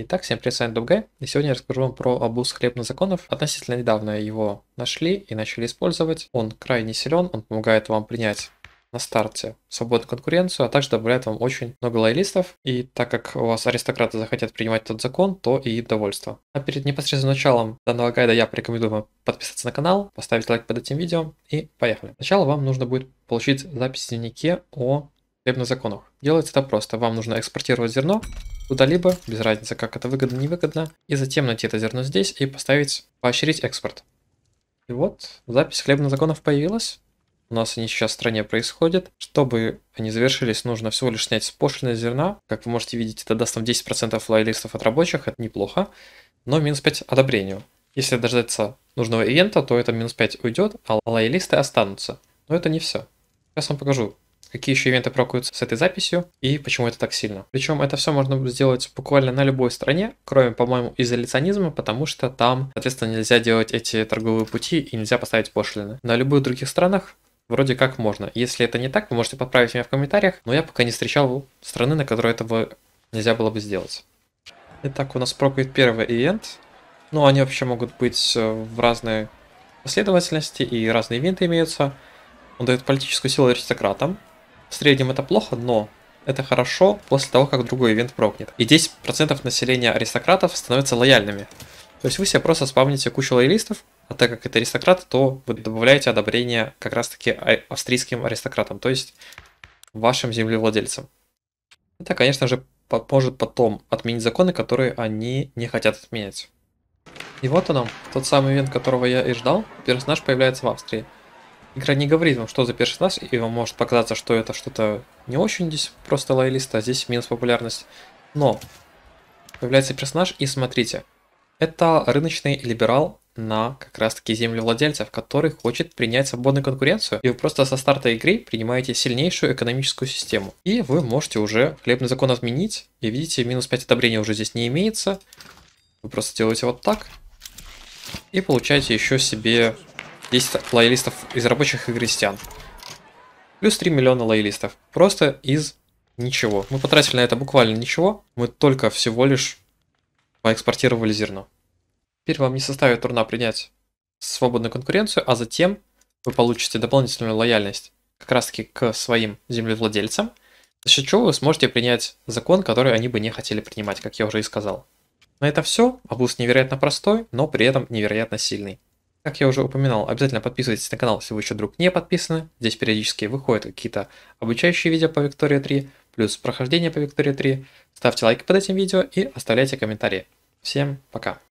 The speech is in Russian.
Итак, всем привет, с вами Дубгай, и сегодня я расскажу вам про обуз хлебных законов. Относительно недавно его нашли и начали использовать. Он крайне силен, он помогает вам принять на старте свободную конкуренцию, а также добавляет вам очень много лоялистов. И так как у вас аристократы захотят принимать этот закон, то и довольство. А перед непосредственным началом данного гайда я рекомендую вам подписаться на канал, поставить лайк под этим видео и поехали. Сначала вам нужно будет получить запись в дневнике о хлебных законах. Делается это просто. Вам нужно экспортировать зерно, куда-либо, без разницы, как это выгодно, невыгодно, и затем найти это зерно здесь и поставить, поощрить экспорт. И вот запись хлебных законов появилась. У нас они сейчас в стране происходят. Чтобы они завершились, нужно всего лишь снять с пошлины зерна. Как вы можете видеть, это даст нам 10% лоялистов от рабочих, это неплохо, но минус 5 одобрению. Если дождаться нужного ивента, то это минус 5 уйдет, а лоялисты останутся. Но это не все. Сейчас вам покажу, какие еще ивенты прокуются с этой записью и почему это так сильно. Причем это все можно сделать буквально на любой стране, кроме, по-моему, изоляционизма, потому что там, соответственно, нельзя делать эти торговые пути и нельзя поставить пошлины. На любых других странах вроде как можно. Если это не так, вы можете поправить меня в комментариях, но я пока не встречал страны, на которой этого нельзя было бы сделать. Итак, у нас прокует первый ивент. Ну, они вообще могут быть э, в разной последовательности, и разные ивенты имеются. Он дает политическую силу аристократам, в среднем это плохо, но это хорошо после того, как другой ивент прокнет. И 10% населения аристократов становятся лояльными. То есть вы себе просто спавните кучу лоялистов, а так как это аристократы, то вы добавляете одобрение как раз таки а, австрийским аристократам, то есть вашим землевладельцам. Это, конечно же, поможет потом отменить законы, которые они не хотят отменять. И вот он, тот самый ивент, которого я и ждал. Персонаж появляется в Австрии игра не говорит вам, что за персонаж, и вам может показаться, что это что-то не очень здесь просто лоялист, а здесь минус популярность. Но появляется персонаж, и смотрите, это рыночный либерал на как раз таки землевладельцев, который хочет принять свободную конкуренцию, и вы просто со старта игры принимаете сильнейшую экономическую систему. И вы можете уже хлебный закон отменить, и видите, минус 5 одобрения уже здесь не имеется, вы просто делаете вот так, и получаете еще себе 10 лоялистов из рабочих и крестьян. Плюс 3 миллиона лоялистов. Просто из ничего. Мы потратили на это буквально ничего. Мы только всего лишь поэкспортировали зерно. Теперь вам не составит труда принять свободную конкуренцию, а затем вы получите дополнительную лояльность как раз таки к своим землевладельцам, за счет чего вы сможете принять закон, который они бы не хотели принимать, как я уже и сказал. На это все. Абуз невероятно простой, но при этом невероятно сильный. Как я уже упоминал, обязательно подписывайтесь на канал, если вы еще вдруг не подписаны. Здесь периодически выходят какие-то обучающие видео по Виктории 3, плюс прохождение по Виктории 3. Ставьте лайки под этим видео и оставляйте комментарии. Всем пока!